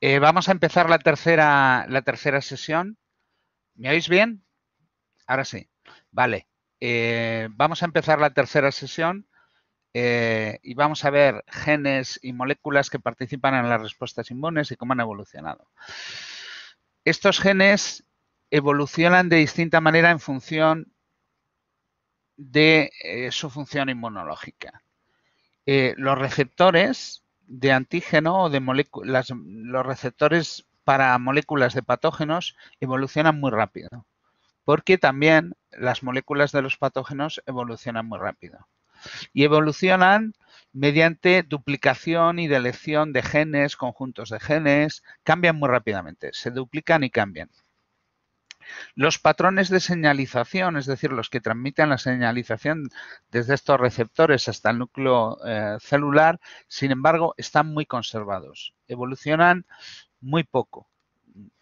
Eh, vamos a empezar la tercera, la tercera sesión. ¿Me oís bien? Ahora sí. Vale. Eh, vamos a empezar la tercera sesión eh, y vamos a ver genes y moléculas que participan en las respuestas inmunes y cómo han evolucionado. Estos genes evolucionan de distinta manera en función de su función inmunológica. los receptores de antígeno o de moléculas, los receptores para moléculas de patógenos evolucionan muy rápido, porque también las moléculas de los patógenos evolucionan muy rápido. Y evolucionan mediante duplicación y delección de genes, conjuntos de genes, cambian muy rápidamente, se duplican y cambian. Los patrones de señalización, es decir, los que transmiten la señalización desde estos receptores hasta el núcleo eh, celular, sin embargo, están muy conservados, evolucionan muy poco,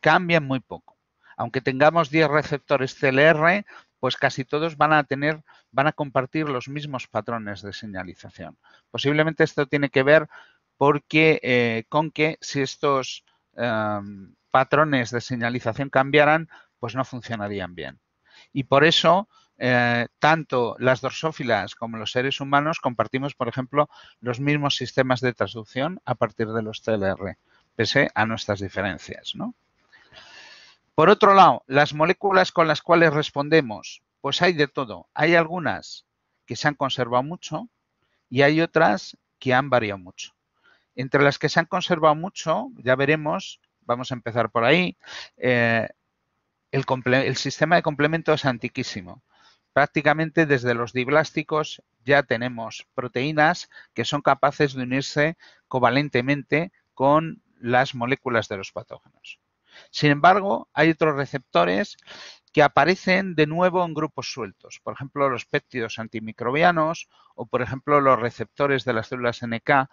cambian muy poco. Aunque tengamos 10 receptores CLR, pues casi todos van a tener, van a compartir los mismos patrones de señalización. Posiblemente esto tiene que ver eh, con que si estos eh, patrones de señalización cambiaran, pues no funcionarían bien. Y por eso, eh, tanto las dorsófilas como los seres humanos compartimos, por ejemplo, los mismos sistemas de transducción a partir de los TLR, pese a nuestras diferencias. ¿no? Por otro lado, las moléculas con las cuales respondemos, pues hay de todo. Hay algunas que se han conservado mucho y hay otras que han variado mucho. Entre las que se han conservado mucho, ya veremos, vamos a empezar por ahí, eh, el, sistema de complemento es antiquísimo. Prácticamente desde los diblásticos ya tenemos proteínas que son capaces de unirse covalentemente con las moléculas de los patógenos. Sin embargo, hay otros receptores que aparecen de nuevo en grupos sueltos, por ejemplo, los péptidos antimicrobianos o, por ejemplo, los receptores de las células NK,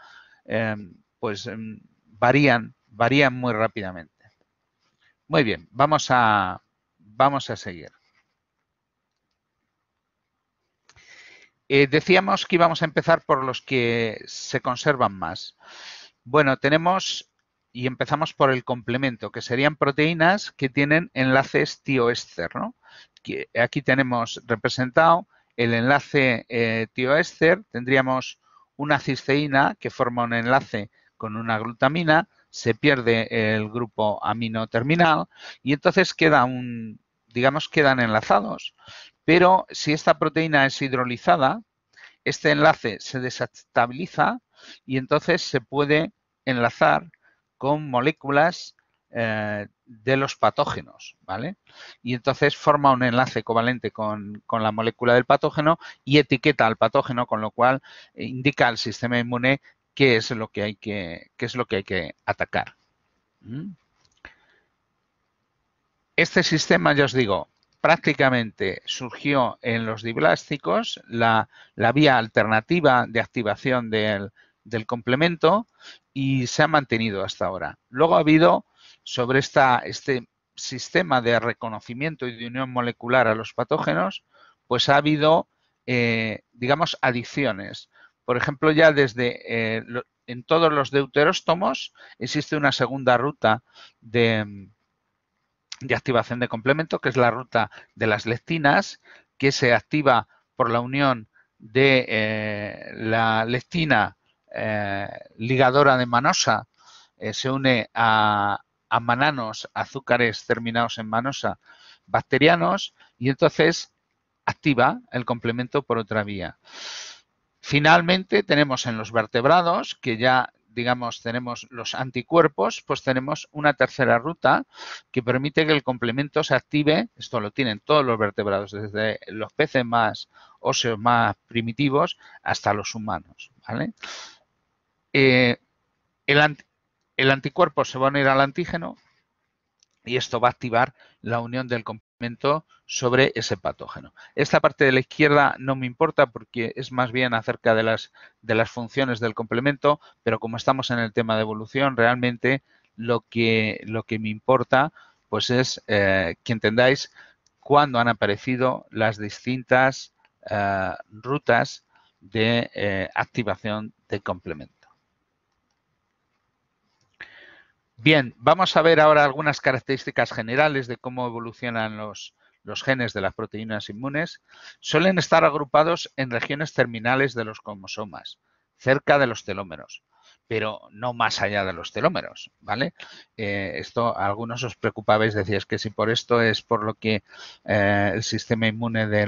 em, pues em, varían, varían muy rápidamente. Muy bien, vamos a, Vamos a seguir. Eh, decíamos que íbamos a empezar por los que se conservan más. Bueno, tenemos y empezamos por el complemento, que serían proteínas que tienen enlaces tioéster. Aquí tenemos representado el enlace eh, tendríamos una cisteína que forma un enlace con una glutamina, se pierde el grupo amino terminal y entonces queda un, digamos, quedan enlazados. Pero si esta proteína es hidrolizada, este enlace se desestabiliza y entonces se puede enlazar con moléculas eh, de los patógenos, ¿vale? Y entonces forma un enlace covalente con, la molécula del patógeno y etiqueta al patógeno, con lo cual eh, indica al sistema inmune qué es lo que hay que, qué es lo que, hay que atacar. ¿Mm? Este sistema, ya os digo, prácticamente surgió en los diblásticos, la, vía alternativa de activación del, complemento y se ha mantenido hasta ahora. Luego ha habido sobre esta, este sistema de reconocimiento y de unión molecular a los patógenos, pues ha habido, eh, digamos, adiciones. Por ejemplo, ya desde eh, en todos los deuteróstomos existe una segunda ruta de, de activación de complemento, que es la ruta de las lectinas, que se activa por la unión de eh, la lectina eh, ligadora de manosa, eh, se une a, a mananos, azúcares terminados en manosa, bacterianos, y entonces activa el complemento por otra vía. Finalmente tenemos en los vertebrados, que ya digamos, tenemos los anticuerpos, pues tenemos una tercera ruta que permite que el complemento se active, esto lo tienen todos los vertebrados, desde los peces más óseos más primitivos hasta los humanos, eh, el, el anticuerpo se va a unir al antígeno y esto va a activar la unión del complemento sobre ese patógeno. Esta parte de la izquierda no me importa porque es más bien acerca de las, de las funciones del complemento, pero como estamos en el tema de evolución, realmente lo que, lo que me importa pues es eh, que entendáis cuándo han aparecido las distintas eh, rutas de eh, activación del complemento. Bien, vamos a ver ahora algunas características generales de cómo evolucionan los, genes de las proteínas inmunes. Suelen estar agrupados en regiones terminales de los cromosomas, cerca de los telómeros pero no más allá de los telómeros, ¿vale? Eh, esto a algunos os preocupabais, decíais que si por esto es por lo que eh, el sistema inmune de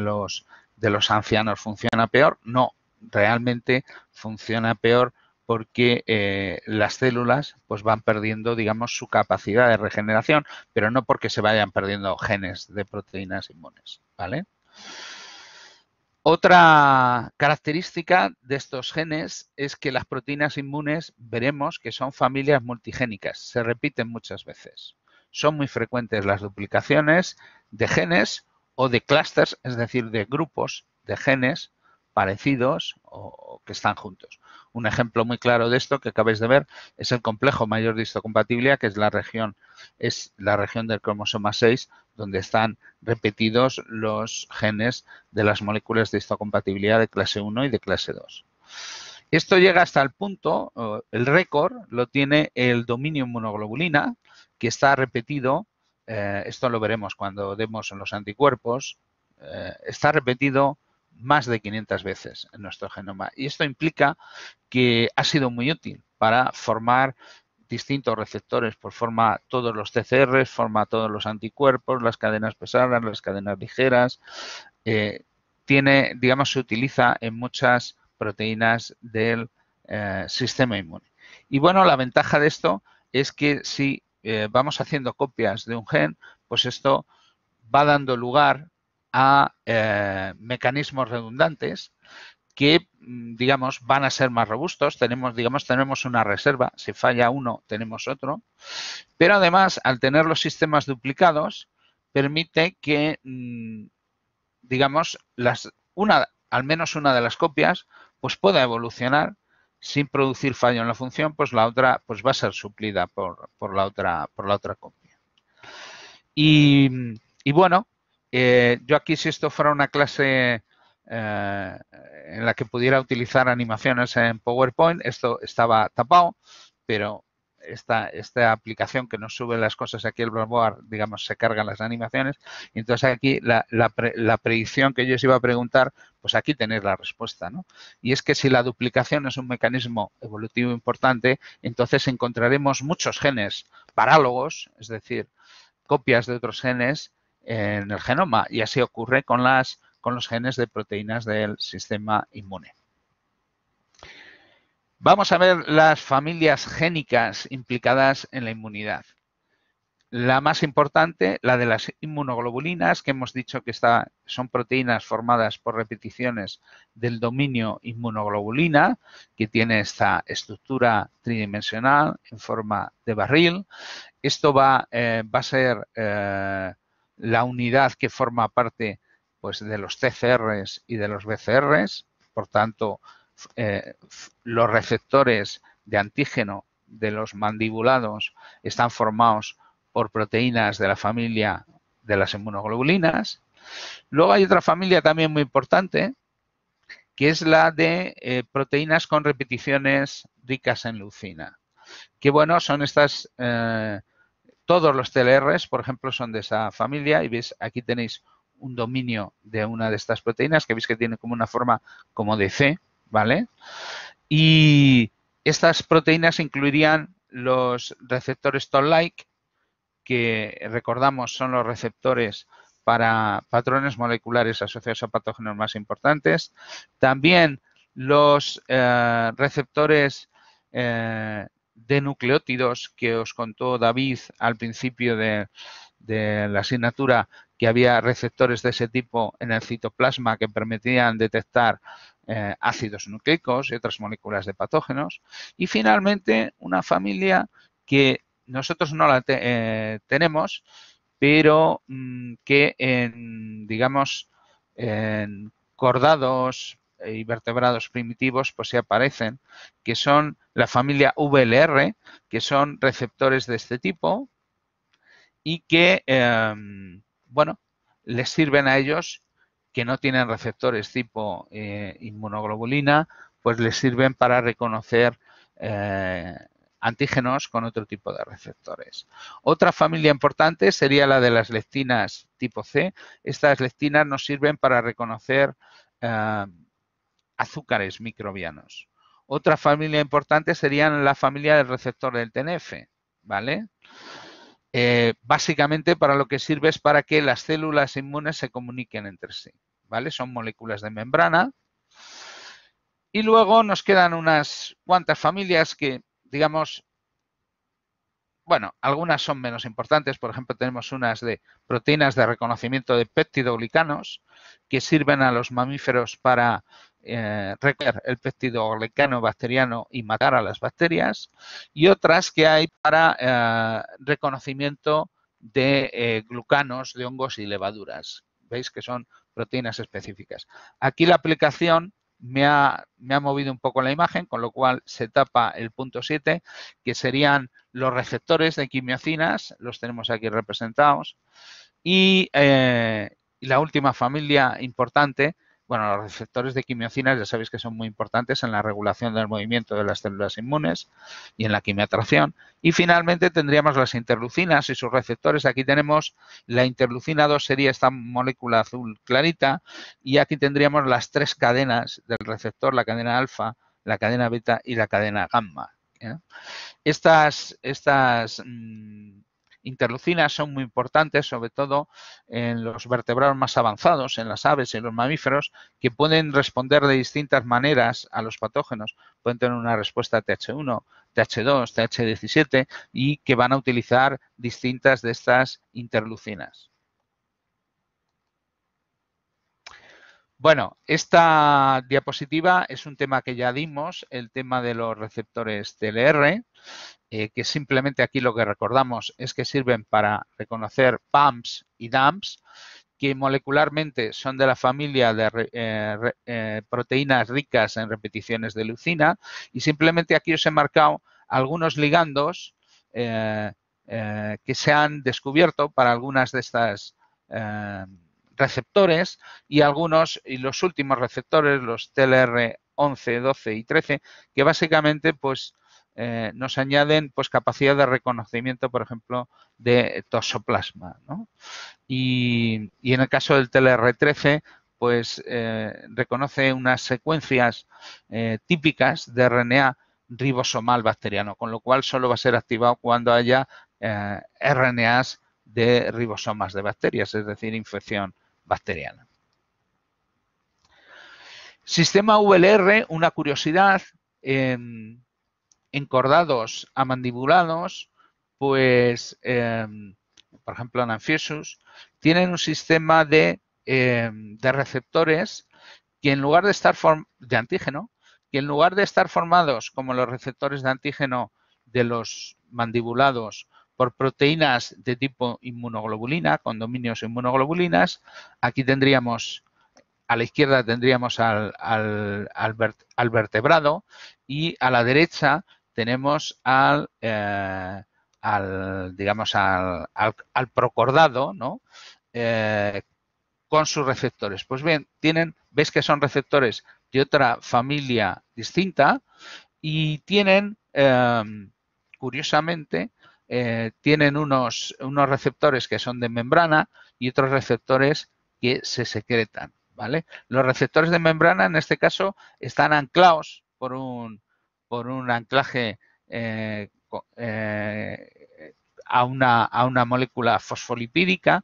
de los ancianos funciona peor, no, realmente funciona peor porque eh, las células pues van perdiendo, digamos, su capacidad de regeneración, pero no porque se vayan perdiendo genes de proteínas inmunes, ¿vale? Otra característica de estos genes es que las proteínas inmunes veremos que son familias multigénicas, se repiten muchas veces. Son muy frecuentes las duplicaciones de genes o de clusters, es decir, de grupos de genes parecidos o que están juntos. Un ejemplo muy claro de esto que acabáis de ver es el complejo mayor de histocompatibilidad, que es la región, es la región del cromosoma 6, donde están repetidos los genes de las moléculas de histocompatibilidad de clase 1 y de clase 2. Esto llega hasta el punto, el récord lo tiene el dominio inmunoglobulina, que está repetido, eh, esto lo veremos cuando demos los anticuerpos, eh, está repetido más de 500 veces en nuestro genoma. Y esto implica que ha sido muy útil para formar distintos receptores, por pues forma todos los TCRs, forma todos los anticuerpos, las cadenas pesadas, las cadenas ligeras. Eh, tiene, digamos, se utiliza en muchas proteínas del eh, sistema inmune. Y bueno, la ventaja de esto es que si eh, vamos haciendo copias de un gen, pues esto va dando lugar a eh, mecanismos redundantes que, mm, digamos, van a ser más robustos. Tenemos, digamos, tenemos una reserva. Si falla uno, tenemos otro. Pero además, al tener los sistemas duplicados, permite que, mm, digamos, las, una, al menos una de las copias, pues pueda evolucionar sin producir fallo en la función, pues la otra pues va a ser suplida por, la, otra, por la otra copia. Y, y bueno, eh, yo aquí, si esto fuera una clase eh, en la que pudiera utilizar animaciones en PowerPoint, esto estaba tapado, pero esta, esta aplicación que nos sube las cosas aquí el Blackboard, digamos, se cargan las animaciones. Y entonces aquí la, predicción que yo os iba a preguntar, pues aquí tenéis la respuesta, ¿no? Y es que si la duplicación es un mecanismo evolutivo importante, entonces encontraremos muchos genes parálogos, es decir, copias de otros genes en el genoma y así ocurre con, las, con los genes de proteínas del sistema inmune. Vamos a ver las familias génicas implicadas en la inmunidad. La más importante, la de las inmunoglobulinas, que hemos dicho que está, son proteínas formadas por repeticiones del dominio inmunoglobulina, que tiene esta estructura tridimensional en forma de barril. Esto va, eh, va a ser eh, la unidad que forma parte pues, de los CCRs y de los BCRs, por tanto, eh, los receptores de antígeno de los mandibulados están formados por proteínas de la familia de las inmunoglobulinas. Luego hay otra familia también muy importante, que es la de eh, proteínas con repeticiones ricas en leucina. Qué bueno, son estas eh, todos los TLRs, por ejemplo, son de esa familia y veis, aquí tenéis un dominio de una de estas proteínas que veis que tiene como una forma como de C, ¿vale? Y estas proteínas incluirían los receptores Toll-like, que recordamos son los receptores para patrones moleculares asociados a patógenos más importantes. También los eh, receptores eh, de nucleótidos que os contó David al principio de, la asignatura, que había receptores de ese tipo en el citoplasma que permitían detectar eh, ácidos nucleicos y otras moléculas de patógenos. Y finalmente, una familia que nosotros no la eh, tenemos, pero mm, que en, digamos, en cordados y eh, vertebrados primitivos, pues se aparecen, que son la familia VLR, que son receptores de este tipo y que, em, bueno, les sirven a ellos que no tienen receptores tipo eh, inmunoglobulina, pues les sirven para reconocer eh, antígenos con otro tipo de receptores. Otra familia importante sería la de las lectinas tipo C. Estas lectinas nos sirven para reconocer em, azúcares microbianos. Otra familia importante sería la familia del receptor del TNF, ¿vale? Eh, básicamente para lo que sirve es para que las células inmunes se comuniquen entre sí, ¿vale? Son moléculas de membrana. Y luego nos quedan unas cuantas familias que, digamos, bueno, algunas son menos importantes. Por ejemplo, tenemos unas de proteínas de reconocimiento de peptidoglicanos que sirven a los mamíferos para eh, recoger el péptido glicano bacteriano y matar a las bacterias, y otras que hay para eh, reconocimiento de eh, glucanos, de hongos y levaduras. Veis que son proteínas específicas. Aquí la aplicación me ha, movido un poco la imagen, con lo cual se tapa el punto 7, que serían los receptores de quimiocinas, los tenemos aquí representados, y la última familia importante, bueno, los receptores de quimiocinas ya sabéis que son muy importantes en la regulación del movimiento de las células inmunes y en la quimiotracción. Y finalmente tendríamos las interlucinas y sus receptores. Aquí tenemos la interlucina 2 sería esta molécula azul clarita y aquí tendríamos las tres cadenas del receptor, la cadena alfa, la cadena beta y la cadena gamma. ¿eh? Estas, estas mm, Interlucinas son muy importantes, sobre todo en los vertebrados más avanzados, en las aves y en los mamíferos, que pueden responder de distintas maneras a los patógenos. Pueden tener una respuesta TH1, TH2, TH17 y que van a utilizar distintas de estas interlucinas. Bueno, esta diapositiva es un tema que ya dimos, el tema de los receptores TLR, eh, que simplemente aquí lo que recordamos es que sirven para reconocer PAMPs y DAMPs, que molecularmente son de la familia de eh, eh, proteínas ricas en repeticiones de leucina y simplemente aquí os he marcado algunos ligandos que se han descubierto para algunas de estas receptores y algunos, y los últimos receptores, los TLR 11, 12 y 13, que básicamente pues eh, nos añaden pues capacidad de reconocimiento, por ejemplo, de toxoplasma. Y, en el caso del TLR13, pues eh, reconoce unas secuencias eh, típicas de RNA ribosomal bacteriano, con lo cual solo va a ser activado cuando haya RNAs de ribosomas de bacterias, es decir, infección bacteriana. Sistema VLR, una curiosidad, em, encordados a mandibulados, pues, em, por ejemplo, en tienen un sistema em, de, receptores que en lugar de estar de antígeno, que en lugar de estar formados como los receptores de antígeno de los mandibulados por proteínas de tipo inmunoglobulina, con dominios inmunoglobulinas, aquí tendríamos, a la izquierda tendríamos al, al, vertebrado y a la derecha tenemos al, eh, digamos, al, procordado, ¿no? Eh, con sus receptores. Pues bien, tienen, ves que son receptores de otra familia distinta y tienen, eh, curiosamente, eh, tienen unos, unos receptores que son de membrana y otros receptores que se secretan. ¿vale? Los receptores de membrana en este caso están anclados por un, por un anclaje eh, eh, a, una, a, una, molécula fosfolipídica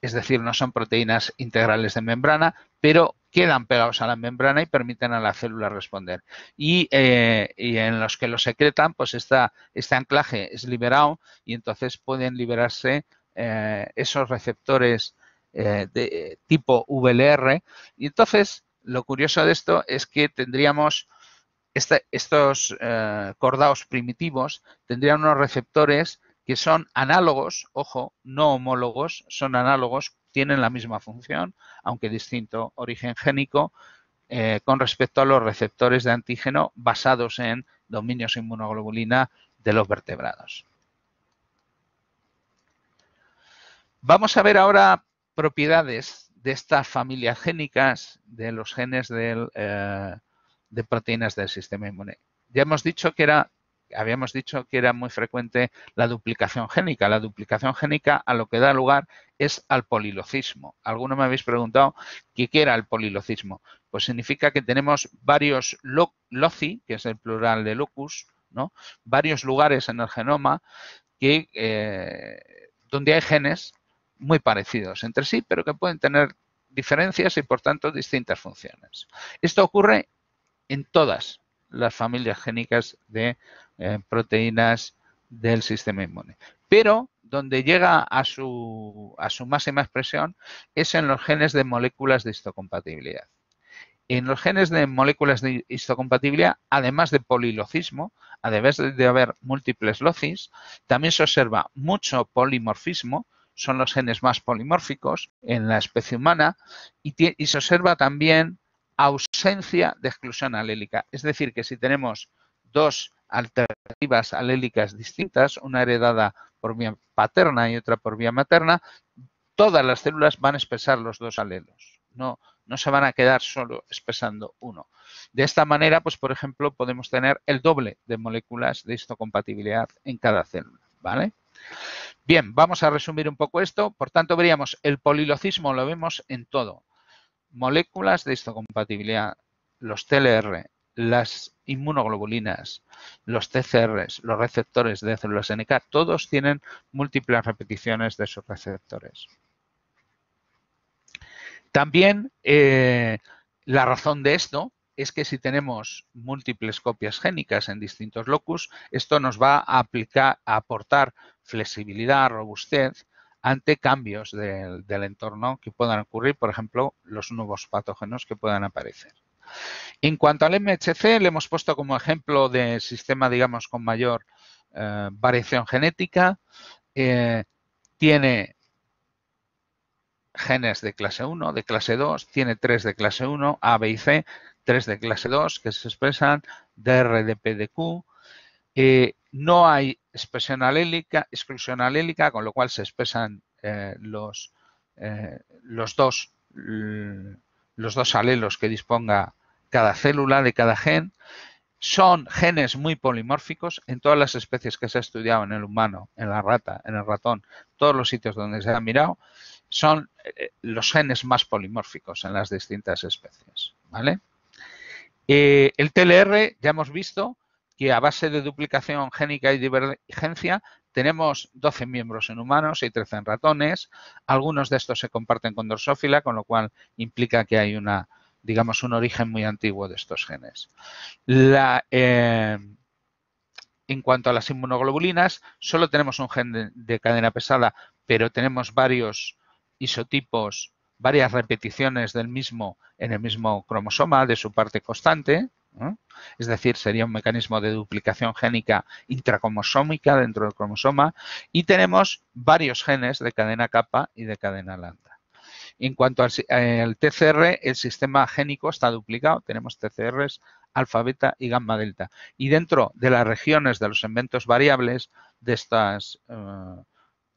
es decir, no son proteínas integrales de membrana, pero quedan pegados a la membrana y permiten a la célula responder. Y, eh, en los que lo secretan, pues esta, este anclaje es liberado y entonces pueden liberarse eh, esos receptores eh, de tipo VLR. Y entonces, lo curioso de esto es que tendríamos este, estos cordados primitivos, tendrían unos receptores que son análogos, ojo, no homólogos, son análogos, tienen la misma función, aunque distinto origen génico, eh, con respecto a los receptores de antígeno basados en dominios e inmunoglobulina de los vertebrados. Vamos a ver ahora propiedades de estas familias génicas de los genes eh, de proteínas del sistema inmune. Ya hemos dicho que era habíamos dicho que era muy frecuente la duplicación génica. La duplicación génica a lo que da lugar es al polilocismo. Algunos me habéis preguntado qué era el polilocismo. Pues significa que tenemos varios loci, que es el plural de locus, varios lugares en el genoma eh, donde hay genes muy parecidos entre sí, pero que pueden tener diferencias y por tanto distintas funciones. Esto ocurre en todas las familias génicas de eh, proteínas del sistema inmune. Pero donde llega a su, máxima expresión es en los genes de moléculas de histocompatibilidad. En los genes de moléculas de histocompatibilidad, además de polilocismo, además de haber múltiples locis, también se observa mucho polimorfismo, son los genes más polimórficos en la especie humana, y se observa también ausencia de exclusión alélica. Es decir, que si tenemos dos alternativas alélicas distintas, una heredada por vía paterna y otra por vía materna, todas las células van a expresar los dos alelos. No, no se van a quedar solo expresando uno. De esta manera, pues por ejemplo, podemos tener el doble de moléculas de histocompatibilidad en cada célula. ¿Vale? Bien, vamos a resumir un poco esto. Por tanto, veríamos el polilocismo, lo vemos en todo moléculas de histocompatibilidad, los TLR, las inmunoglobulinas, los TCRs, los receptores de células NK, todos tienen múltiples repeticiones de sus receptores. También eh, la razón de esto es que si tenemos múltiples copias génicas en distintos locus, esto nos va a, aplicar, a aportar flexibilidad, robustez ante cambios del entorno que puedan ocurrir, por ejemplo, los nuevos patógenos que puedan aparecer. En cuanto al MHC, le hemos puesto como ejemplo de sistema, digamos, con mayor eh, variación genética. Eh, tiene genes de clase 1, de clase 2, tiene 3 de clase 1, A, B y C, 3 de clase 2 que se expresan, DP, eh, no hay expresión alélica, exclusión alélica, con lo cual se expresan eh, los, eh, los, dos, los dos alelos que disponga cada célula de cada gen. Son genes muy polimórficos en todas las especies que se ha estudiado en el humano, en la rata, en el ratón, todos los sitios donde se ha mirado, son eh, los genes más polimórficos en las distintas especies. ¿vale? el TLR, ya hemos visto, que a base de duplicación génica y divergencia tenemos 12 miembros en humanos y 13 en ratones. Algunos de estos se comparten con dorsófila, con lo cual implica que hay una, digamos, un origen muy antiguo de estos genes. Eh, en cuanto a las inmunoglobulinas, solo tenemos un gen de, cadena pesada, pero tenemos varios isotipos varias repeticiones del mismo en el mismo cromosoma de su parte constante. Es decir, sería un mecanismo de duplicación génica intracromosómica dentro del cromosoma y tenemos varios genes de cadena kappa y de cadena lambda. En cuanto al, eh, TCR, el sistema génico está duplicado. Tenemos TCRs alfa, beta y gamma delta. Y dentro de las regiones de los eventos variables de, estas, eh,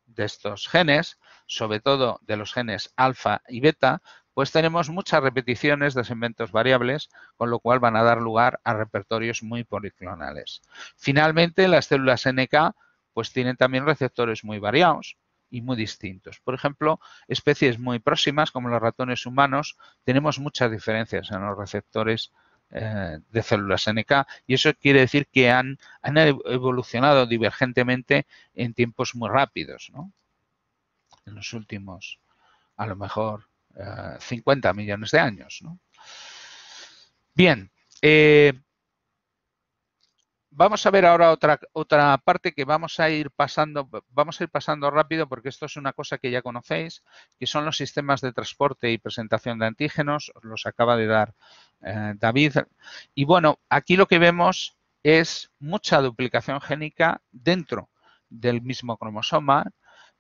de estos genes, sobre todo de los genes alfa y beta, pues tenemos muchas repeticiones de segmentos variables, con lo cual van a dar lugar a repertorios muy policlonales. Finalmente, las células NK pues tienen también receptores muy variados y muy distintos. Por ejemplo, especies muy próximas, como los ratones humanos, tenemos muchas diferencias en los receptores eh, de células NK y eso quiere decir que han, han evolucionado divergentemente en tiempos muy rápidos, ¿no? En los últimos, a lo mejor, 50 millones de años. ¿no? Bien, eh, vamos a ver ahora otra, otra parte que vamos a ir pasando, vamos a ir pasando rápido porque esto es una cosa que ya conocéis, que son los sistemas de transporte y presentación de antígenos, os los acaba de dar eh, David. Y bueno, aquí lo que vemos es mucha duplicación génica dentro del mismo cromosoma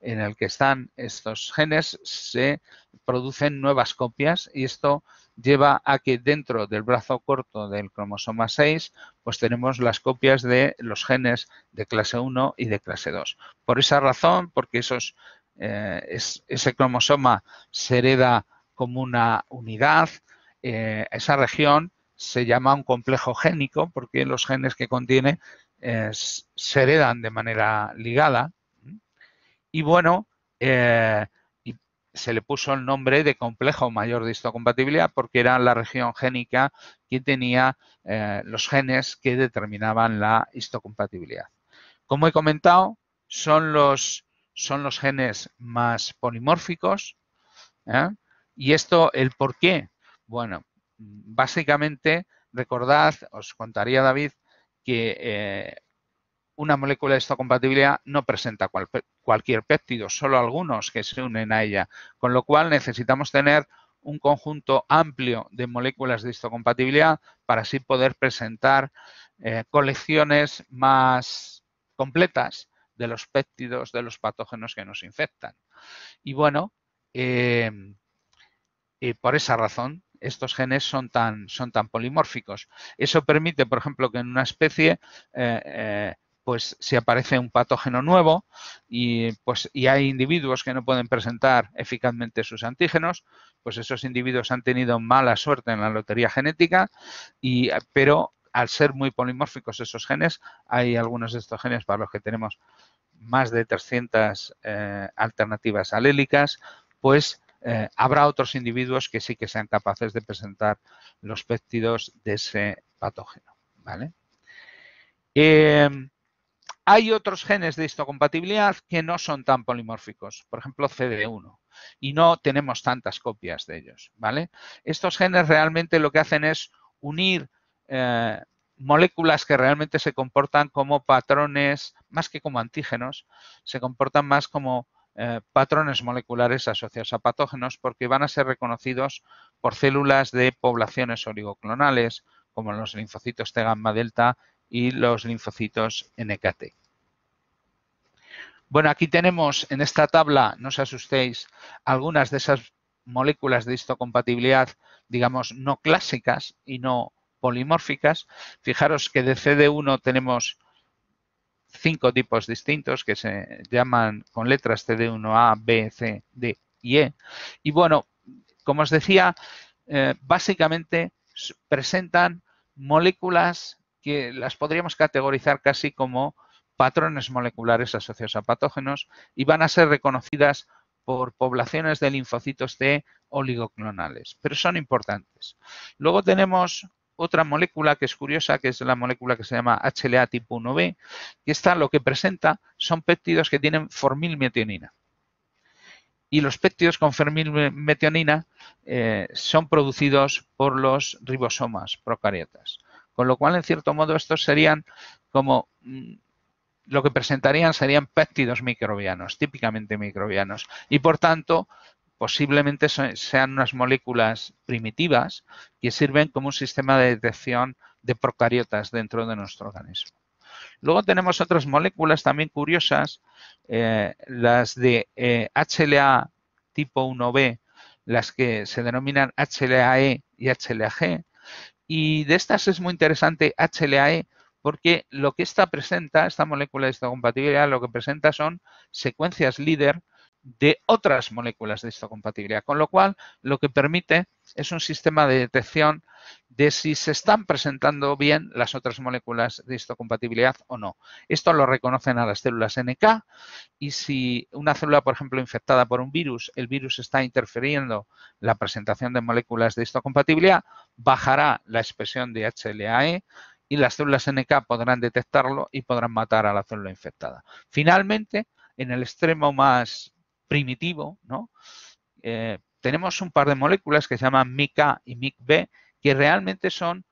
en el que están estos genes se producen nuevas copias y esto lleva a que dentro del brazo corto del cromosoma 6 pues tenemos las copias de los genes de clase 1 y de clase 2. Por esa razón, porque esos, eh, ese cromosoma se hereda como una unidad, eh, esa región se llama un complejo génico porque los genes que contiene eh, se heredan de manera ligada y bueno, eh, se le puso el nombre de complejo mayor de histocompatibilidad porque era la región génica que tenía eh, los genes que determinaban la histocompatibilidad. Como he comentado, son los, son los genes más polimórficos. ¿eh? ¿Y esto el por qué? Bueno, básicamente recordad, os contaría David, que una molécula de histocompatibilidad no presenta cualquier péptido, solo algunos que se unen a ella, con lo cual necesitamos tener un conjunto amplio de moléculas de histocompatibilidad para así poder presentar eh, colecciones más completas de los péptidos, de los patógenos que nos infectan. Y bueno, em, por esa razón, estos genes son tan, son tan polimórficos. Eso permite, por ejemplo, que en una especie eh, eh, pues si aparece un patógeno nuevo y, pues, hay individuos que no pueden presentar eficazmente sus antígenos, pues esos individuos han tenido mala suerte en la lotería genética, y, pero al ser muy polimórficos esos genes, hay algunos de estos genes para los que tenemos más de 300 eh, alternativas alélicas, pues eh, habrá otros individuos que sí que sean capaces de presentar los péptidos de ese patógeno. ¿vale? Eh, hay otros genes de histocompatibilidad que no son tan polimórficos, por ejemplo CD1, y no tenemos tantas copias de ellos. ¿vale? Estos genes realmente lo que hacen es unir eh, moléculas que realmente se comportan como patrones, más que como antígenos, se comportan más como eh, patrones moleculares asociados a patógenos porque van a ser reconocidos por células de poblaciones oligoclonales, como los linfocitos T gamma delta y los linfocitos NKT. Bueno, aquí tenemos en esta tabla, no os asustéis, algunas de esas moléculas de histocompatibilidad, digamos, no clásicas y no polimórficas. Fijaros que de CD1 tenemos cinco tipos distintos que se llaman con letras CD1A, B, C, D y E. Y bueno, como os decía, eh, básicamente presentan moléculas que las podríamos categorizar casi como patrones moleculares asociados a patógenos y van a ser reconocidas por poblaciones de linfocitos T oligoclonales, pero son importantes. Luego tenemos otra molécula que es curiosa, que es la molécula que se llama HLA tipo 1B, que está lo que presenta son péptidos que tienen formilmetionina. Y los péptidos con formilmetionina eh, son producidos por los ribosomas procariotas. Con lo cual, en cierto modo, estos serían como mm, lo que presentarían serían péptidos microbianos, típicamente microbianos, y por tanto posiblemente sean unas moléculas primitivas que sirven como un sistema de detección de procariotas dentro de nuestro organismo. Luego tenemos otras moléculas también curiosas, eh, las de HLA eh, tipo 1B, las que se denominan HLAE y HLAG, y de estas es muy interesante HLAE porque lo que esta presenta, esta molécula de histocompatibilidad, lo que presenta son secuencias líder de otras moléculas de histocompatibilidad, con lo cual lo que permite es un sistema de detección de si se están presentando bien las otras moléculas de histocompatibilidad o no. Esto lo reconocen a las células NK y si una célula, por ejemplo, infectada por un virus, el virus está interfiriendo la presentación de moléculas de histocompatibilidad, bajará la expresión de HLAE y las células NK podrán detectarlo y podrán matar a la célula infectada. Finalmente, en el extremo más primitivo, ¿no? Eh, tenemos un par de moléculas que se llaman MICA y MICB, que realmente son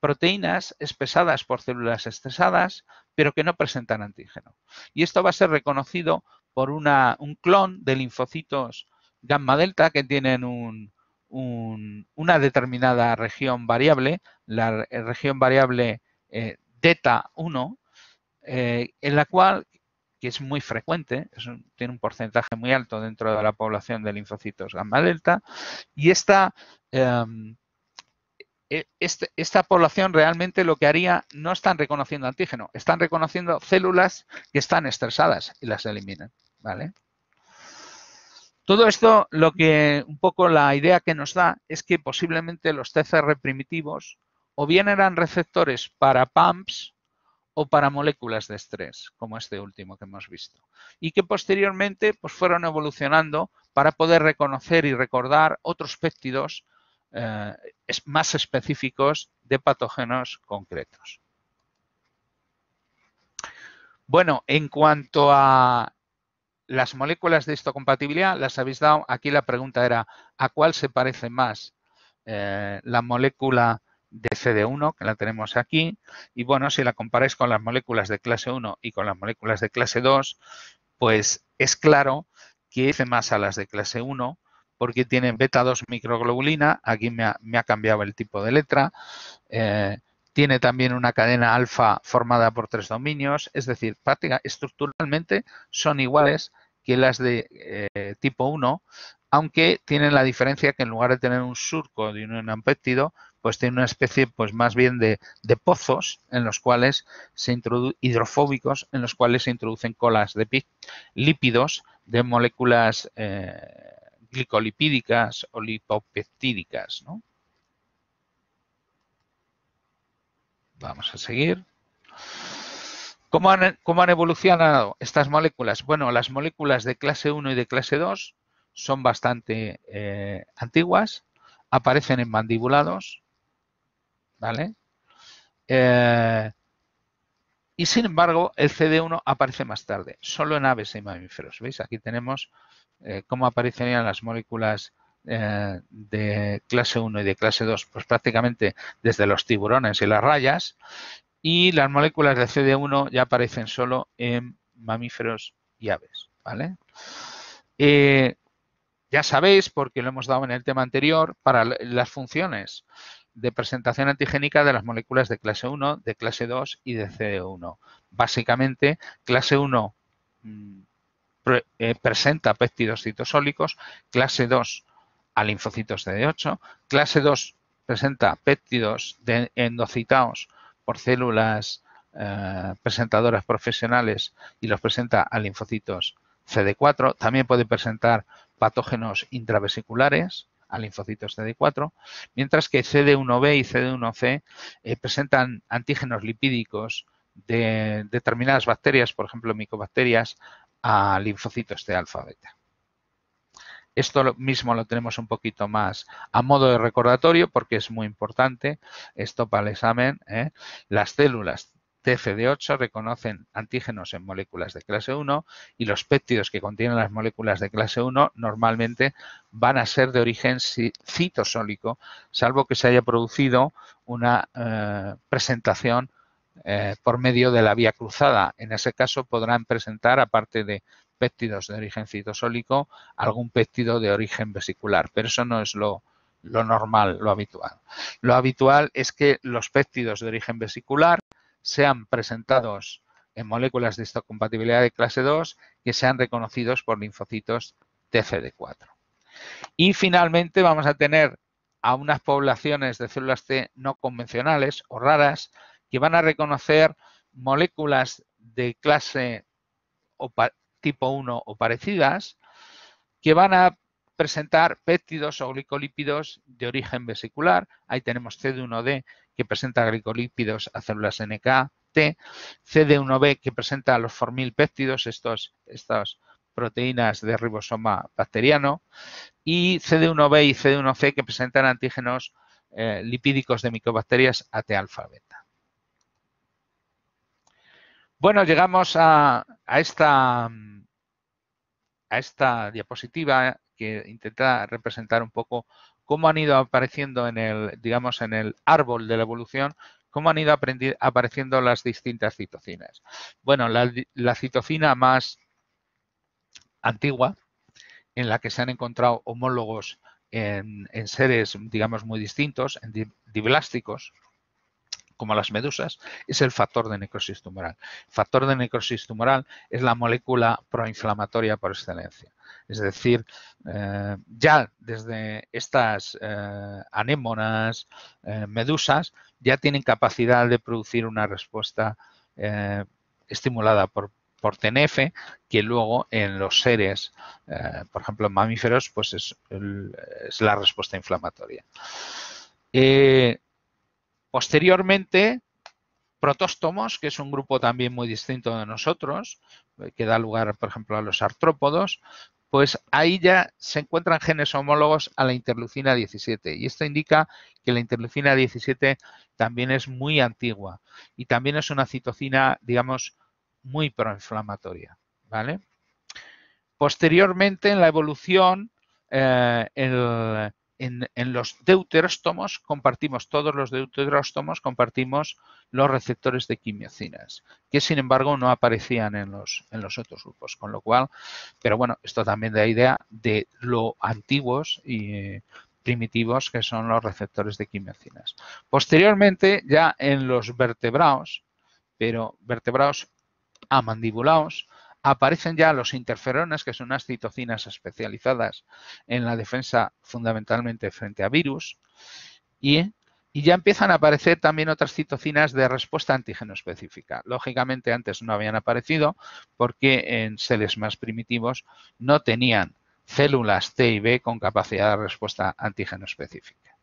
proteínas expresadas por células estresadas, pero que no presentan antígeno. Y esto va a ser reconocido por un clon de linfocitos gamma delta que tienen un, una determinada región variable, la región variable eh, delta 1, eh, en la cual, que es muy frecuente, tiene un porcentaje muy alto dentro de la población de linfocitos gamma delta, y esta, em, e, este, esta población realmente lo que haría, no están reconociendo antígeno, están reconociendo células que están estresadas y las eliminan. ¿Vale? Todo esto, lo que un poco la idea que nos da es que posiblemente los TCR primitivos o bien eran receptores para PAMPs o para moléculas de estrés, como este último que hemos visto, y que posteriormente pues, fueron evolucionando para poder reconocer y recordar otros péptidos eh, más específicos de patógenos concretos. Bueno, en cuanto a las moléculas de histocompatibilidad las habéis dado. Aquí la pregunta era, ¿a cuál se parece más eh, la molécula de CD1, que la tenemos aquí? Y bueno, si la comparáis con las moléculas de clase 1 y con las moléculas de clase 2, pues es claro que hace más a las de clase 1 porque tienen beta 2 microglobulina, aquí me ha, cambiado el tipo de letra, eh, tiene también una cadena alfa formada por tres dominios, es decir, prácticamente estructuralmente son iguales que las de eh, tipo 1, aunque tienen la diferencia que en lugar de tener un surco de un péptido, pues tiene una especie pues más bien de, pozos en los cuales se hidrofóbicos en los cuales se introducen colas de lípidos de moléculas eh, glicolipídicas o lipopeptídicas. ¿no? Vamos a seguir. ¿Cómo han, evolucionado estas moléculas? Bueno, las moléculas de clase 1 y de clase 2 son bastante eh, antiguas, aparecen en mandibulados, ¿vale? Eh, y sin embargo, el CD1 aparece más tarde, solo en aves y mamíferos. ¿Veis? Aquí tenemos eh, cómo aparecerían las moléculas eh, de clase 1 y de clase 2, pues prácticamente desde los tiburones y las rayas, y las moléculas de CD1 ya aparecen solo en mamíferos y aves. ¿vale? Eh, ya sabéis, porque lo hemos dado en el tema anterior, para las funciones de presentación antigénica de las moléculas de clase 1, de clase 2 y de CD1. Básicamente, clase 1 mm, eh, presenta péptidos citosólicos, clase 2 a linfocitos CD8. Clase 2 presenta péptidos endocitados por células eh, presentadoras profesionales y los presenta a linfocitos CD4. También puede presentar patógenos intravesiculares a linfocitos CD4, mientras que CD1B y CD1C eh, presentan antígenos lipídicos de determinadas bacterias, por ejemplo micobacterias, a linfocitos de alfa beta. Esto mismo lo tenemos un poquito más a modo de recordatorio porque es muy importante esto para el examen. ¿eh? Las células TCD8 reconocen antígenos en moléculas de clase 1 y los péptidos que contienen las moléculas de clase 1 normalmente van a ser de origen citosólico, salvo que se haya producido una eh, presentación eh, por medio de la vía cruzada. En ese caso podrán presentar, aparte de péptidos de origen citosólico, algún péptido de origen vesicular, pero eso no es lo, normal, lo habitual. Lo habitual es que los péptidos de origen vesicular sean presentados en moléculas de compatibilidad de clase 2 que sean reconocidos por linfocitos TCD4. Y finalmente vamos a tener a unas poblaciones de células T no convencionales o raras que van a reconocer moléculas de clase tipo 1 o parecidas, que van a presentar péptidos o glicolípidos de origen vesicular. Ahí tenemos CD1D que presenta glicolípidos a células NKT, CD1B que presenta los formilpéptidos, estos, estas proteínas de ribosoma bacteriano, y CD1B y CD1C que presentan antígenos eh, lipídicos de micobacterias AT-alfa bueno, llegamos a, esta, diapositiva que intenta representar un poco cómo han ido apareciendo en el, digamos, en el árbol de la evolución, cómo han ido apareciendo las distintas citocinas. Bueno, la, citocina más antigua, en la que se han encontrado homólogos en, seres, digamos, muy distintos, en diblásticos, como las medusas, es el factor de necrosis tumoral. El factor de necrosis tumoral es la molécula proinflamatoria por excelencia. Es decir, eh, ya desde estas eh, anémonas, eh, medusas, ya tienen capacidad de producir una respuesta estimulada por, por TNF, que luego en los seres, por ejemplo mamíferos, pues es, la respuesta inflamatoria. Posteriormente, protóstomos, que es un grupo también muy distinto de nosotros, eh, que da lugar, por ejemplo, a los artrópodos, pues ahí ya se encuentran genes homólogos a la interleucina 17. Y esto indica que la interleucina 17 también es muy antigua y también es una citocina, digamos, muy proinflamatoria. ¿vale? Posteriormente, en la evolución, eh, el, en, los deuteróstomos compartimos, todos los deuterostomos compartimos los receptores de quimiocinas, que sin embargo no aparecían en los, en los otros grupos. Con lo cual, pero bueno, esto también da idea de lo antiguos y eh, primitivos que son los receptores de quimiocinas. Posteriormente, ya en los vertebrados, pero vertebrados amandibulados, aparecen ya los interferones, que son unas citocinas especializadas en la defensa fundamentalmente frente a virus, y, ya empiezan a aparecer también otras citocinas de respuesta antígeno específica. Lógicamente antes no habían aparecido porque en seres más primitivos no tenían células T y B con capacidad de respuesta antígeno específica.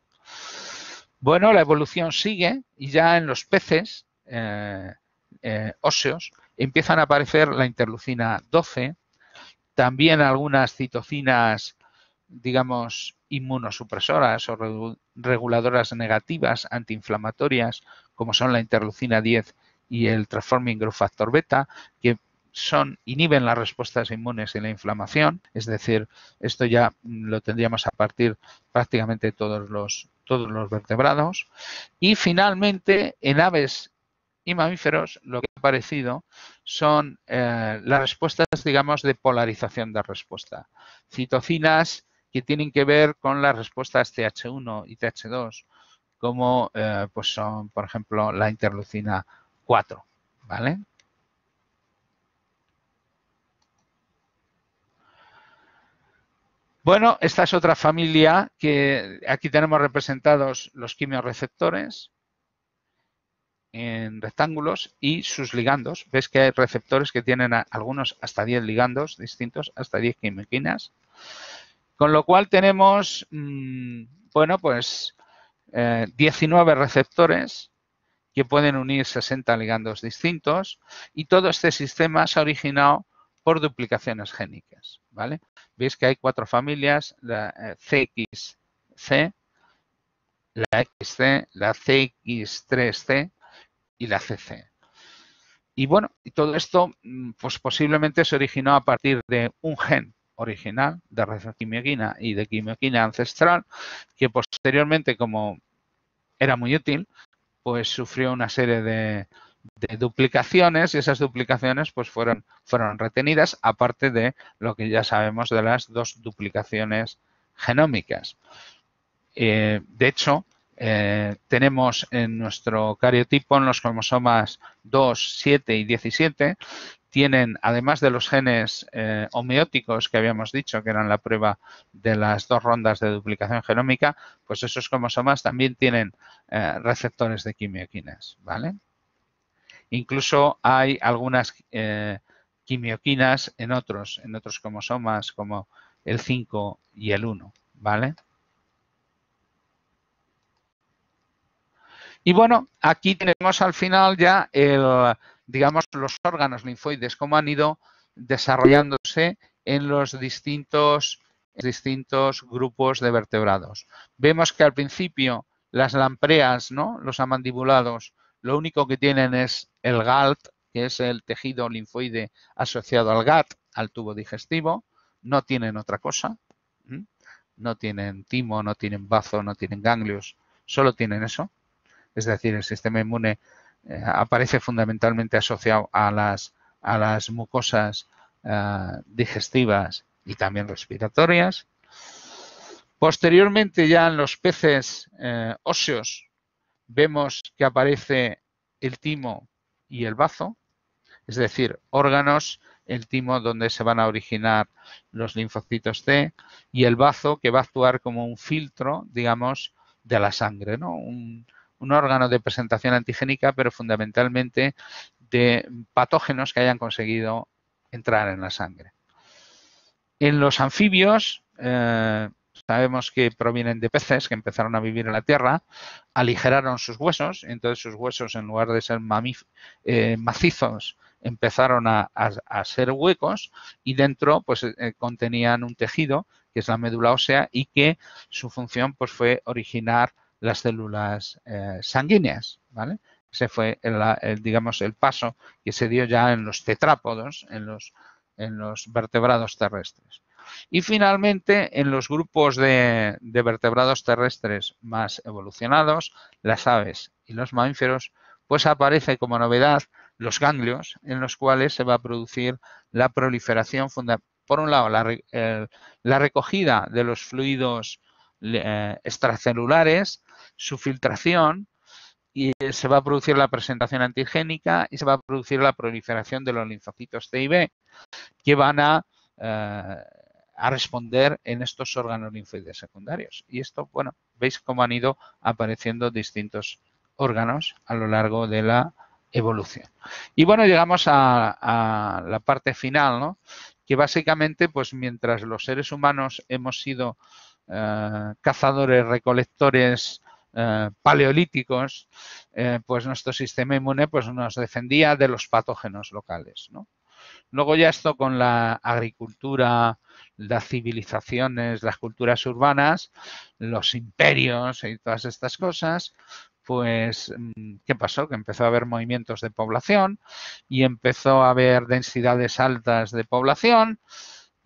Bueno, la evolución sigue y ya en los peces eh, eh, óseos empiezan a aparecer la interlucina 12, también algunas citocinas, digamos, inmunosupresoras o reguladoras negativas antiinflamatorias, como son la interlucina 10 y el transforming growth factor beta, que son inhiben las respuestas inmunes en la inflamación, es decir, esto ya lo tendríamos a partir prácticamente todos los todos los vertebrados y finalmente en aves y mamíferos lo que ha aparecido son eh, las respuestas, digamos, de polarización de respuesta. Citocinas que tienen que ver con las respuestas TH1 y TH2, como eh, pues son, por ejemplo, la interleucina 4, ¿vale? Bueno, esta es otra familia que aquí tenemos representados los quimioreceptores, en rectángulos y sus ligandos. Ves que hay receptores que tienen algunos hasta 10 ligandos distintos, hasta 10 quimiquinas. Con lo cual tenemos, mm, bueno, pues 19 eh, receptores que pueden unir 60 ligandos distintos y todo este sistema se ha originado por duplicaciones génicas, ¿vale? Veis que hay cuatro familias, la CXC, eh, la XC, la CX3C y la CC. Y bueno, todo esto mm, pues posiblemente se originó a partir de un gen original de resoquimioquina y de quimioquina ancestral que posteriormente, como era muy útil, pues sufrió una serie de, duplicaciones y esas duplicaciones pues fueron, fueron retenidas aparte de lo que ya sabemos de las dos duplicaciones genómicas. Eh, de hecho, eh, tenemos en nuestro cariotipo, en los cromosomas 2, 7 y 17, tienen, además de los genes eh, homeóticos que habíamos dicho, que eran la prueba de las dos rondas de duplicación genómica, pues esos cromosomas también tienen eh, receptores de quimioquinas, ¿vale? Incluso hay algunas quimioquinas en otros, en otros cromosomas como el 5 y el 1, ¿vale? Y bueno, aquí tenemos al final ya el, digamos, los órganos linfoides, cómo han ido desarrollándose en los distintos, distintos grupos de vertebrados. Vemos que al principio las lampreas, ¿no? los amandibulados, lo único que tienen es el GALT, que es el tejido linfoide asociado al GAT, al tubo digestivo, no tienen otra cosa, no tienen timo, no tienen bazo, no tienen ganglios, solo tienen eso es decir, el sistema inmune eh, aparece fundamentalmente asociado a las, a las mucosas eh, digestivas y también respiratorias. Posteriormente ya en los peces eh, óseos vemos que aparece el timo y el bazo, es decir, órganos, el timo donde se van a originar los linfocitos T y el bazo que va a actuar como un filtro, digamos, de la sangre, ¿no? un órgano de presentación antigénica, pero fundamentalmente de patógenos que hayan conseguido entrar en la sangre. En los anfibios, eh, sabemos que provienen de peces que empezaron a vivir en la Tierra, aligeraron sus huesos, entonces sus huesos en lugar de ser eh, macizos empezaron a, ser huecos y dentro pues eh, contenían un tejido que es la médula ósea y que su función pues fue originar las células eh, sanguíneas, ¿vale? Ese fue, el, digamos, el paso que se dio ya en los tetrápodos, en los, en los vertebrados terrestres. Y finalmente, en los grupos de, vertebrados terrestres más evolucionados, las aves y los mamíferos, pues aparece como novedad los ganglios, en los cuales se va a producir la proliferación, por un lado, la, la recogida de los fluidos eh, extracelulares, su filtración, y se va a producir la presentación antigénica y se va a producir la proliferación de los linfocitos T y B, que van a, eh, a responder en estos órganos linfoides secundarios. Y esto, bueno, veis cómo han ido apareciendo distintos órganos a lo largo de la evolución. Y bueno, llegamos a, a la parte final, ¿no? que básicamente, pues mientras los seres humanos hemos sido eh, cazadores, recolectores eh, paleolíticos, eh, pues nuestro sistema inmune pues nos defendía de los patógenos locales. Luego ya esto con la agricultura, las civilizaciones, las culturas urbanas, los imperios y todas estas cosas, pues, mm, ¿qué pasó? Que empezó a haber movimientos de población y empezó a haber densidades altas de población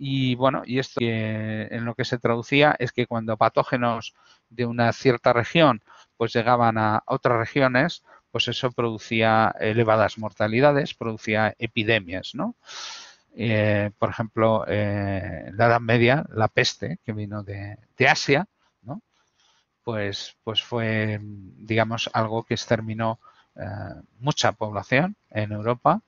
y bueno, y esto en lo que se traducía es que cuando patógenos de una cierta región pues llegaban a otras regiones, pues eso producía elevadas mortalidades, producía epidemias, ¿no? Eh, por ejemplo, eh, la Edad Media, la peste que vino de, Asia, ¿no? Pues, pues fue, digamos, algo que exterminó eh, mucha población en Europa.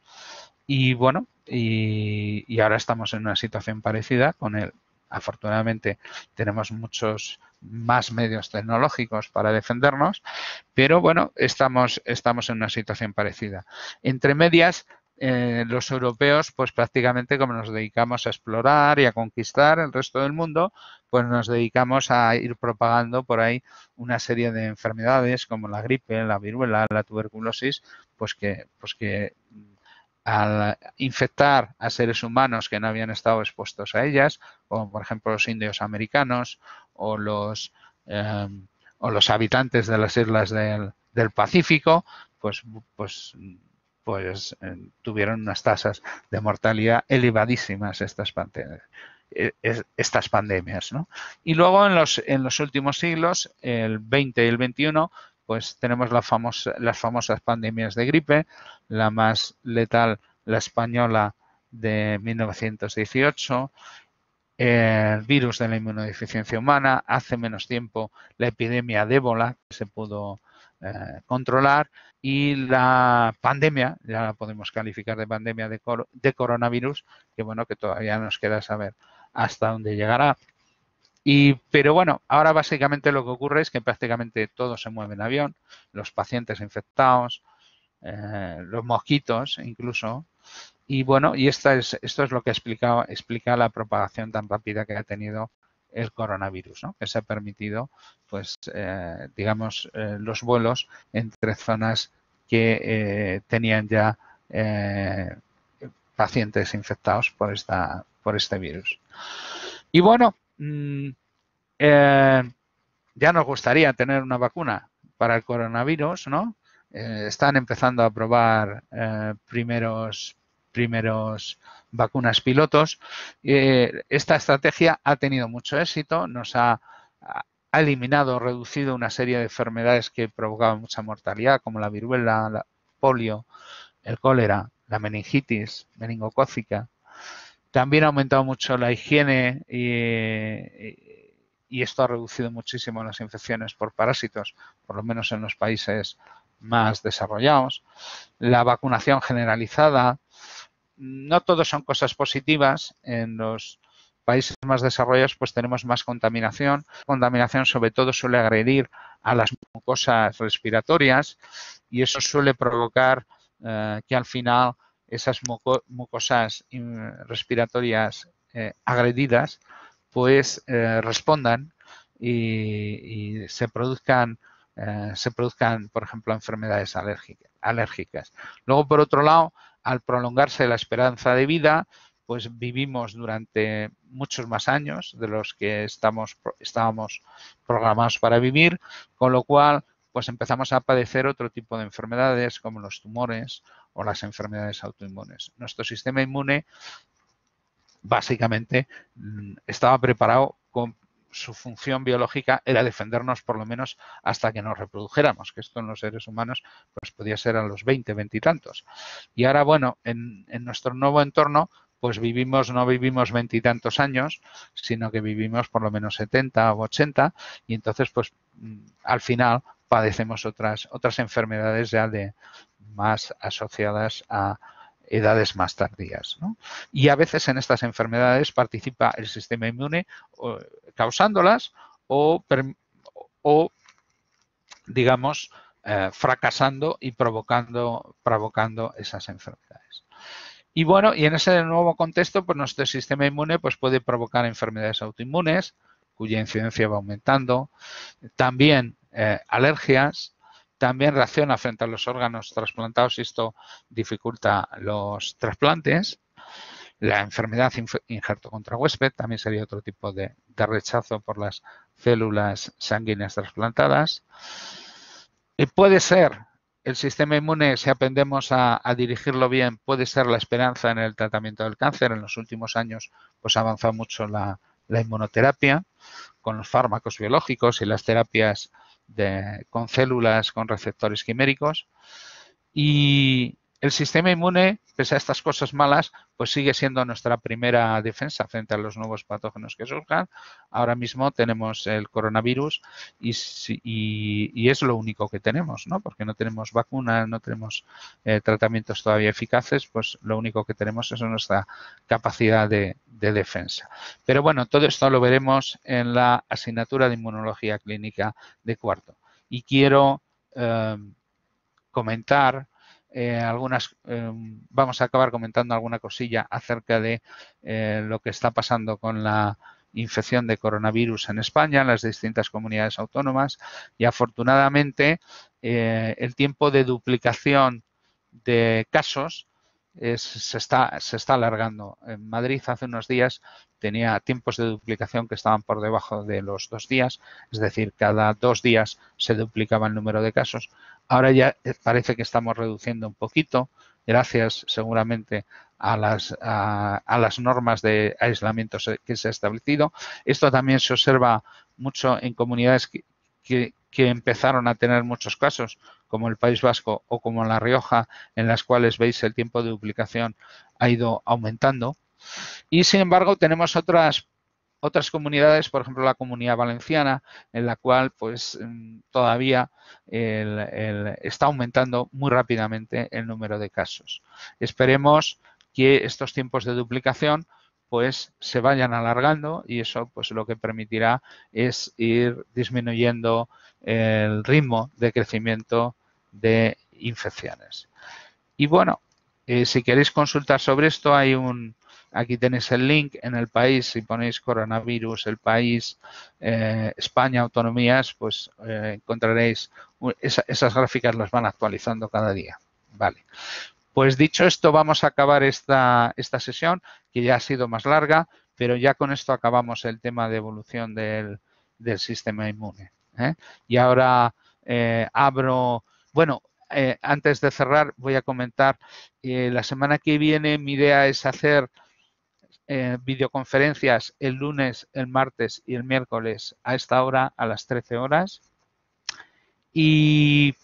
Y bueno, y, ahora estamos en una situación parecida con él. Afortunadamente tenemos muchos más medios tecnológicos para defendernos, pero bueno, estamos, estamos en una situación parecida. Entre medias, eh, los europeos, pues prácticamente como nos dedicamos a explorar y a conquistar el resto del mundo, pues nos dedicamos a ir propagando por ahí una serie de enfermedades como la gripe, la viruela, la tuberculosis, pues que, pues que al infectar a seres humanos que no habían estado expuestos a ellas, como por ejemplo los indios americanos o los, em, o los habitantes de las islas del, Pacífico, pues, pues, pues em, tuvieron unas tasas de mortalidad elevadísimas estas e, estas pandemias. Y luego en los, en los últimos siglos, el 20 y el 21, pues tenemos las famosas pandemias de gripe, la más letal, la española de 1918, el virus de la inmunodeficiencia humana, hace menos tiempo la epidemia de ébola que se pudo eh, controlar y la pandemia, ya la podemos calificar de pandemia de, de coronavirus, que bueno, que todavía nos queda saber hasta dónde llegará. Y, pero bueno, ahora básicamente lo que ocurre es que prácticamente todo se mueve en avión, los pacientes infectados, eh, los mosquitos incluso. Y bueno, y esta es, esto es lo que explica, explica la propagación tan rápida que ha tenido el coronavirus, ¿no? que se ha permitido, pues, eh, digamos, eh, los vuelos entre zonas que tenían ya pacientes infectados por, esta, por este virus. Y bueno, Mm, eh, ya nos gustaría tener una vacuna para el coronavirus, ¿no? Eh, están empezando a probar eh, primeros, primeros vacunas pilotos. esta estrategia ha tenido mucho éxito, nos ha, ha eliminado, reducido una serie de enfermedades que provocaban mucha mortalidad, como la viruela, la polio, el cólera, la meningitis meningocócica, también ha aumentado mucho la higiene y, esto ha reducido muchísimo las infecciones por parásitos, por lo menos en los países más desarrollados. La vacunación generalizada. No todo son cosas positivas. En los países más desarrollados pues tenemos más contaminación. La contaminación sobre todo suele agredir a las mucosas respiratorias y eso suele provocar eh, que al final esas mucosas mm, respiratorias eh, agredidas, pues eh, respondan y, se produzcan eh, se produzcan, por ejemplo, enfermedades alérgicas, Luego, por otro lado, al prolongarse la esperanza de vida, pues vivimos durante muchos más años de los que estamos, estábamos programados para vivir, con lo cual, pues empezamos a padecer otro tipo de enfermedades como los tumores o las enfermedades autoinmunes. Nuestro sistema inmune básicamente mm, estaba preparado con su función biológica era defendernos por lo menos hasta que nos reprodujéramos, que esto en los seres humanos pues podía ser a los 20, 20 y tantos. Y ahora, bueno, en, nuestro nuevo entorno, pues vivimos, no vivimos y tantos años, sino que vivimos por lo menos 70 o 80 y entonces pues mm, al final padecemos otras, otras enfermedades ya de, más asociadas a edades más tardías. Y a veces en estas enfermedades participa el sistema inmune causándolas o, digamos, eh, fracasando y provocando, esas enfermedades. Y bueno, y en ese nuevo contexto, pues nuestro sistema inmune pues, puede provocar enfermedades autoinmunes, cuya incidencia va aumentando, también eh, alergias, también reacciona frente a los órganos trasplantados y esto dificulta los trasplantes. La enfermedad injerto contra huésped también sería otro tipo de, rechazo por las células sanguíneas trasplantadas. Y puede ser el sistema inmune, si aprendemos a, dirigirlo bien, puede ser la esperanza en el tratamiento del cáncer. En los últimos años pues ha avanzado mucho la, la inmunoterapia con los fármacos biológicos y las terapias de, con células con receptores quiméricos y, el sistema inmune, pese a estas cosas malas, pues sigue siendo nuestra primera defensa frente a los nuevos patógenos que surjan. Ahora mismo tenemos el coronavirus y, es lo único que tenemos, ¿no? Porque no tenemos vacunas, no tenemos eh, tratamientos todavía eficaces, pues lo único que tenemos es nuestra capacidad de, defensa. Pero bueno, todo esto lo veremos en la asignatura de inmunología clínica de cuarto. Y quiero eh, comentar eh, em, vamos a acabar comentando alguna cosilla acerca de eh, lo que está pasando con la infección de coronavirus en España, en las distintas comunidades autónomas y afortunadamente eh, el tiempo de duplicación de casos se, está, se está alargando. En Madrid hace unos días tenía tiempos de duplicación que estaban por debajo de los dos días, es decir, cada dos días se duplicaba el número de casos. Ahora ya eh, parece que estamos reduciendo un poquito, gracias seguramente a las, a, las normas de aislamiento que se ha establecido. Esto también se observa mucho en comunidades que, que empezaron a tener muchos casos, como el País Vasco o como La Rioja, en las cuales veis el tiempo de duplicación ha ido aumentando. Y sin embargo, tenemos otras otras comunidades, por ejemplo la comunidad valenciana, en la cual pues mm, todavía está aumentando muy rápidamente el número de casos. Esperemos que estos tiempos de duplicación pues se vayan alargando y eso pues lo que permitirá es ir disminuyendo el ritmo de crecimiento de infecciones. Y bueno, eh, si queréis consultar sobre esto, hay un, aquí tenéis el link en el país, si ponéis coronavirus, el país, eh, España, autonomías, pues eh, encontraréis, esas gráficas las van actualizando cada día. Vale. Pues dicho esto, vamos a acabar esta, esta sesión, que ya ha sido más larga, pero ya con esto acabamos el tema de evolución del sistema inmune. ¿eh? Y ahora eh, abro, bueno, eh, antes de cerrar voy a comentar, la semana que viene mi idea es hacer videoconferencias el lunes, el martes y el miércoles a esta hora, a las 13 horas. Y,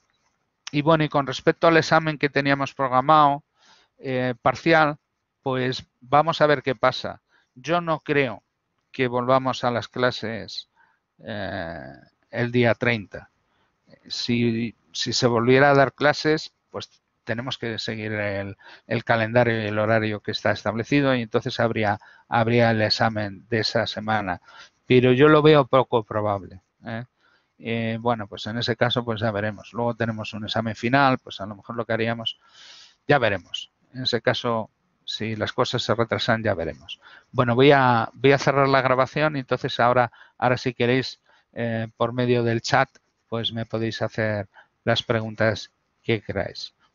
bueno, y con respecto al examen que teníamos programado, parcial, pues vamos a ver qué pasa. Yo no creo que volvamos a las clases el día 30. Si, se volviera a dar clases, pues tenemos que seguir el, calendario y el horario que está establecido y entonces habría, habría el examen de esa semana. Pero yo lo veo poco probable. ¿eh? bueno, pues en ese caso pues ya veremos. Luego tenemos un examen final, pues a lo mejor lo que haríamos, ya veremos. En ese caso, si las cosas se retrasan, ya veremos. Bueno, voy a, voy a cerrar la grabación y entonces ahora, ahora si queréis eh, por medio del chat, pues me podéis hacer las preguntas que queráis.